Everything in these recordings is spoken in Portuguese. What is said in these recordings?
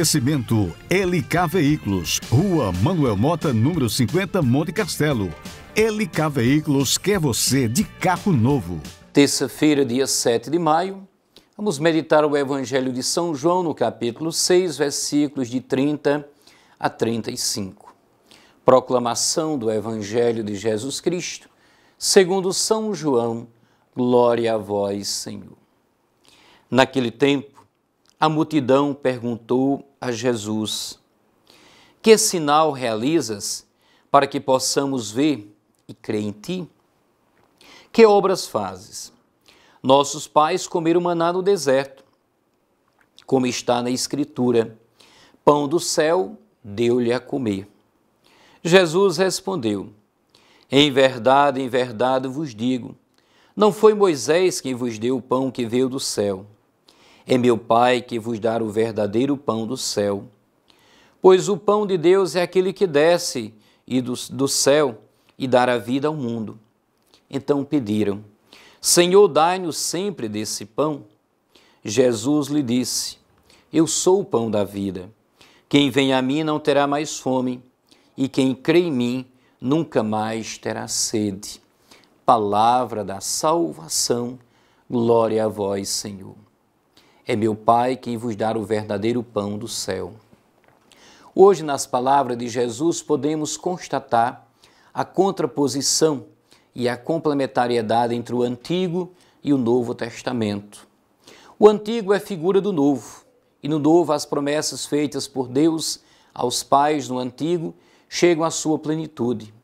Oferecimento LK Veículos, Rua Manuel Mota, número 50, Monte Castelo. LK Veículos quer você de carro novo. Terça-feira, dia 7 de maio, vamos meditar o Evangelho de São João no capítulo 6, versículos de 30 a 35. Proclamação do Evangelho de Jesus Cristo, segundo São João. Glória a vós, Senhor. Naquele tempo, a multidão perguntou a Jesus. Que sinal realizas para que possamos ver e crer em ti? Que obras fazes? Nossos pais comeram maná no deserto, como está na Escritura: Pão do céu deu-lhe a comer. Jesus respondeu: Em verdade, em verdade vos digo, não foi Moisés quem vos deu o pão que veio do céu é meu Pai que vos dará o verdadeiro pão do céu. Pois o pão de Deus é aquele que desce e do, do céu e dará vida ao mundo. Então pediram: Senhor, dai-nos sempre desse pão. Jesus lhe disse: Eu sou o pão da vida. Quem vem a mim não terá mais fome, e quem crê em mim nunca mais terá sede. Palavra da salvação, glória a vós, Senhor. É meu Pai quem vos dá o verdadeiro pão do céu. Hoje, nas palavras de Jesus, podemos constatar a contraposição e a complementariedade entre o Antigo e o Novo Testamento. O Antigo é figura do Novo, e no Novo as promessas feitas por Deus aos pais no Antigo chegam à sua plenitude.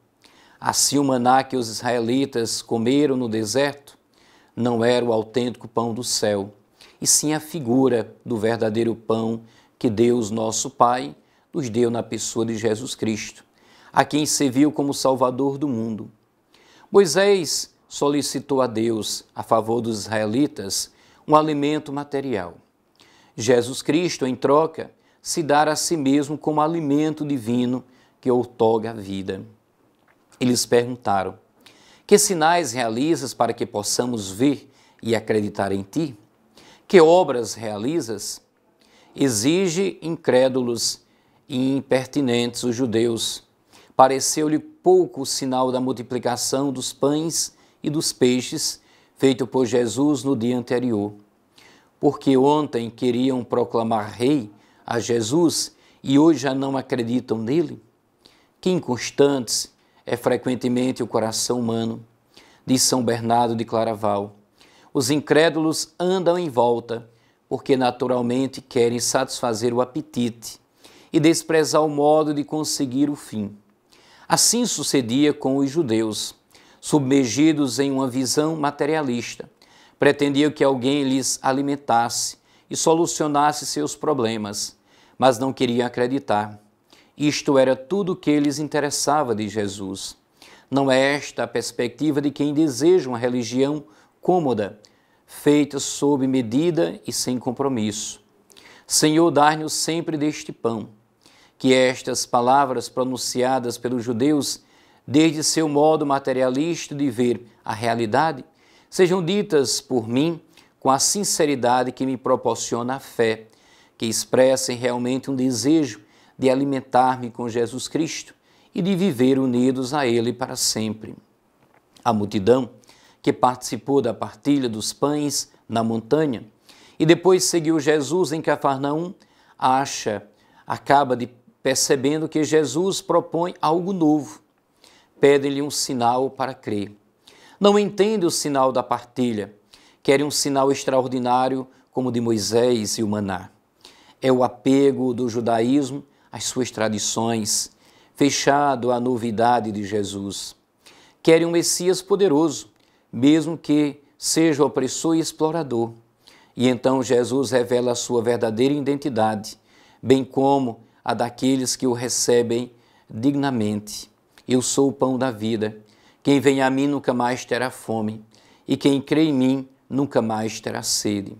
Assim, o maná que os israelitas comeram no deserto não era o autêntico pão do céu, e sim a figura do verdadeiro pão que Deus, nosso Pai, nos deu na pessoa de Jesus Cristo, a quem serviu como Salvador do mundo. Moisés solicitou a Deus, a favor dos israelitas, um alimento material. Jesus Cristo, em troca, se dar a si mesmo como alimento divino que outorga a vida. Eles perguntaram: Que sinais realizas para que possamos ver e acreditar em ti? que obras realizas? Exige incrédulos e impertinentes os judeus. Pareceu-lhe pouco o sinal da multiplicação dos pães e dos peixes feito por Jesus no dia anterior. Porque ontem queriam proclamar rei a Jesus e hoje já não acreditam nele? Que inconstantes é frequentemente o coração humano, diz São Bernardo de Claraval. Os incrédulos andam em volta, porque naturalmente querem satisfazer o apetite e desprezar o modo de conseguir o fim. Assim sucedia com os judeus, submergidos em uma visão materialista. Pretendiam que alguém lhes alimentasse e solucionasse seus problemas, mas não queriam acreditar. Isto era tudo o que lhes interessava de Jesus. Não é esta a perspectiva de quem deseja uma religião cômoda, feita sob medida e sem compromisso. Senhor, dá nos sempre deste pão. Que estas palavras pronunciadas pelos judeus, desde seu modo materialista de ver a realidade, sejam ditas por mim com a sinceridade que me proporciona a fé, que expressem realmente um desejo de alimentar-me com Jesus Cristo e de viver unidos a Ele para sempre. A multidão, que participou da partilha dos pães na montanha, e depois seguiu Jesus em Cafarnaum, acha, acaba de percebendo que Jesus propõe algo novo. Pedem-lhe um sinal para crer. Não entende o sinal da partilha. Querem um sinal extraordinário como o de Moisés e o maná. É o apego do judaísmo às suas tradições, fechado à novidade de Jesus. Querem um Messias poderoso, mesmo que seja opressor e explorador. E então Jesus revela a sua verdadeira identidade, bem como a daqueles que o recebem dignamente. Eu sou o pão da vida. Quem vem a mim nunca mais terá fome, e quem crê em mim nunca mais terá sede.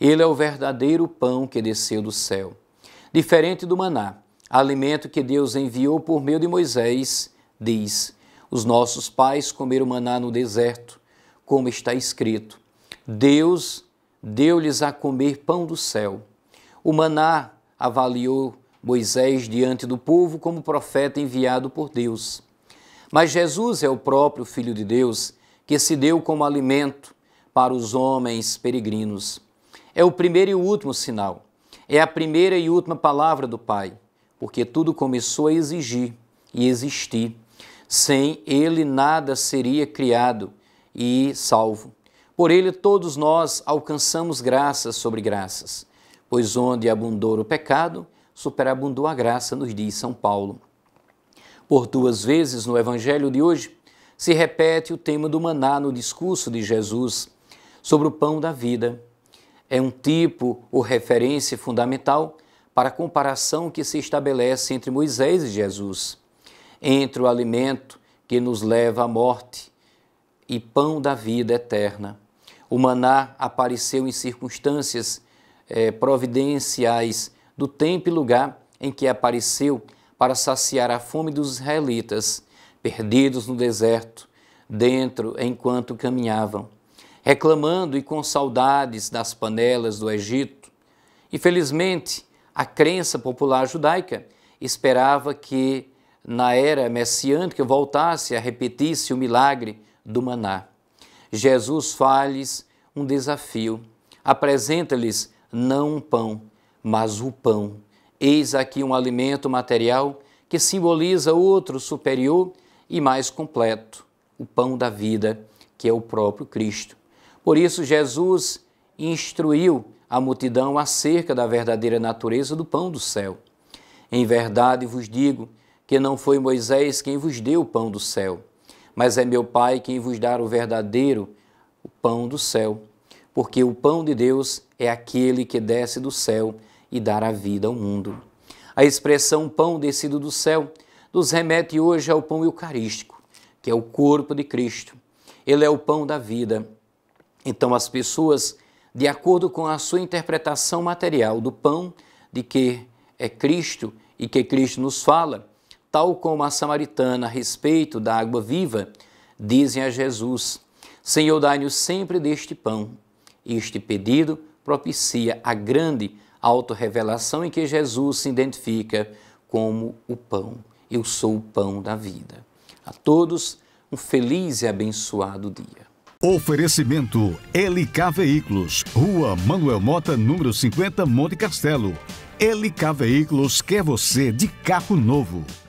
Ele é o verdadeiro pão que desceu do céu. Diferente do maná, alimento que Deus enviou por meio de Moisés, diz: Os nossos pais comeram maná no deserto como está escrito: Deus deu-lhes a comer pão do céu. O maná avaliou Moisés diante do povo como profeta enviado por Deus. Mas Jesus é o próprio Filho de Deus que se deu como alimento para os homens peregrinos. É o primeiro e último sinal. É a primeira e última palavra do Pai, porque tudo começou a exigir e existir. Sem ele nada seria criado e salvo. Por ele todos nós alcançamos graças sobre graças, pois onde abundou o pecado, superabundou a graça, nos diz São Paulo. Por duas vezes no evangelho de hoje se repete o tema do maná no discurso de Jesus sobre o pão da vida. É um tipo ou referência fundamental para a comparação que se estabelece entre Moisés e Jesus, entre o alimento que nos leva à morte e pão da vida eterna. O maná apareceu em circunstâncias eh, providenciais do tempo e lugar em que apareceu para saciar a fome dos israelitas, perdidos no deserto, dentro enquanto caminhavam, reclamando e com saudades das panelas do Egito. Infelizmente, a crença popular judaica esperava que, na era messiânica, voltasse a repetir-se o milagre do maná. Jesus faz-lhes um desafio. Apresenta-lhes não um pão, mas o pão. Eis aqui um alimento material que simboliza outro superior e mais completo, o pão da vida, que é o próprio Cristo. Por isso, Jesus instruiu a multidão acerca da verdadeira natureza do pão do céu. Em verdade vos digo que não foi Moisés quem vos deu o pão do céu, mas é meu Pai quem vos dá o verdadeiro o pão do céu. Porque o pão de Deus é aquele que desce do céu e dá a vida ao mundo. A expressão pão descido do céu nos remete hoje ao pão eucarístico, que é o corpo de Cristo. Ele é o pão da vida. Então, as pessoas, de acordo com a sua interpretação material do pão de que é Cristo e que Cristo nos fala, tal como a samaritana a respeito da água viva, dizem a Jesus: Senhor, dai-nos sempre deste pão. Este pedido propicia a grande autorrevelação em que Jesus se identifica como o pão. Eu sou o pão da vida. A todos, um feliz e abençoado dia. Oferecimento LK Veículos, Rua Manuel Mota, número 50, Monte Castelo. LK Veículos quer você de carro novo.